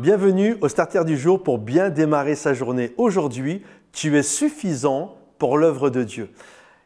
Bienvenue au Starter du jour pour bien démarrer sa journée. Aujourd'hui, tu es suffisant pour l'œuvre de Dieu.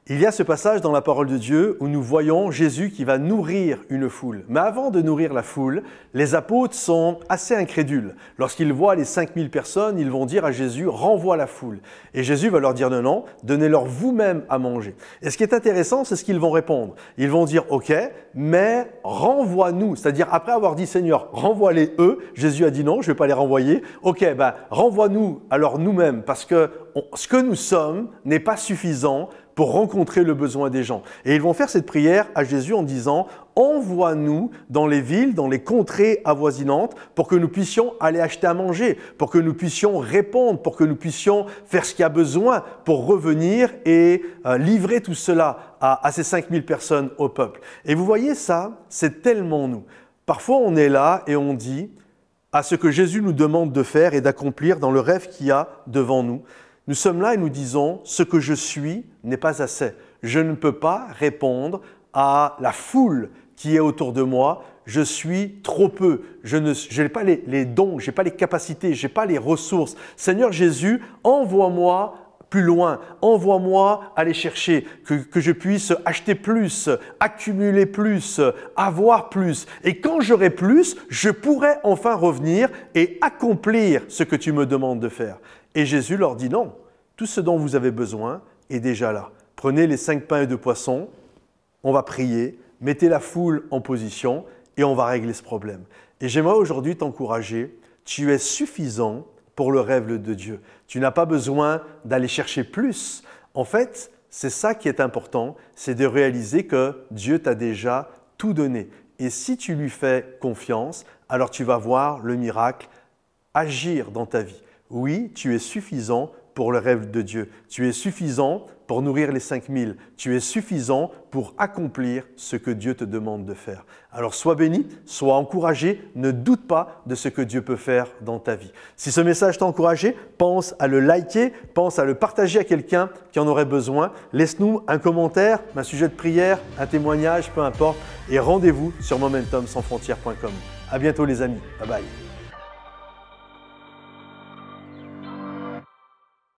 Il y a ce passage dans la parole de Dieu où nous voyons Jésus qui va nourrir une foule. Mais avant de nourrir la foule, les apôtres sont assez incrédules. Lorsqu'ils voient les 5000 personnes, ils vont dire à Jésus, renvoie la foule. Et Jésus va leur dire, non, non, donnez-leur vous-même à manger. Et ce qui est intéressant, c'est ce qu'ils vont répondre. Ils vont dire, ok, mais renvoie-nous. C'est-à-dire, après avoir dit, Seigneur, renvoie-les eux, Jésus a dit, non, je ne vais pas les renvoyer. Ok, ben, renvoie-nous alors nous-mêmes, parce que ce que nous sommes n'est pas suffisant pour rencontrer le besoin des gens. Et ils vont faire cette prière à Jésus en disant, envoie-nous dans les villes, dans les contrées avoisinantes, pour que nous puissions aller acheter à manger, pour que nous puissions répondre, pour que nous puissions faire ce qu'il y a besoin pour revenir et euh, livrer tout cela à, à ces 5000 personnes au peuple. Et vous voyez ça, c'est tellement nous. Parfois on est là et on dit à ce que Jésus nous demande de faire et d'accomplir dans le rêve qu'il y a devant nous. Nous sommes là et nous disons, ce que je suis n'est pas assez. Je ne peux pas répondre à la foule qui est autour de moi. Je suis trop peu. Je n'ai pas les, dons, je n'ai pas les capacités, je n'ai pas les ressources. Seigneur Jésus, envoie-moi loin. Envoie-moi aller chercher, que, que je puisse acheter plus, accumuler plus, avoir plus. Et quand j'aurai plus, je pourrai enfin revenir et accomplir ce que tu me demandes de faire. Et Jésus leur dit non, tout ce dont vous avez besoin est déjà là. Prenez les cinq pains et deux poissons, on va prier, mettez la foule en position et on va régler ce problème. Et j'aimerais aujourd'hui t'encourager, tu es suffisant pour le rêve de Dieu. Tu n'as pas besoin d'aller chercher plus. En fait, c'est ça qui est important, c'est de réaliser que Dieu t'a déjà tout donné. Et si tu lui fais confiance, alors tu vas voir le miracle agir dans ta vie. Oui, tu es suffisant pour le rêve de Dieu. Tu es suffisant pour nourrir les 5000. Tu es suffisant pour accomplir ce que Dieu te demande de faire. Alors sois béni, sois encouragé, ne doute pas de ce que Dieu peut faire dans ta vie. Si ce message t'a encouragé, pense à le liker, pense à le partager à quelqu'un qui en aurait besoin. Laisse-nous un commentaire, un sujet de prière, un témoignage, peu importe. Et rendez-vous sur momentumsansfrontières.com. À bientôt les amis. Bye bye.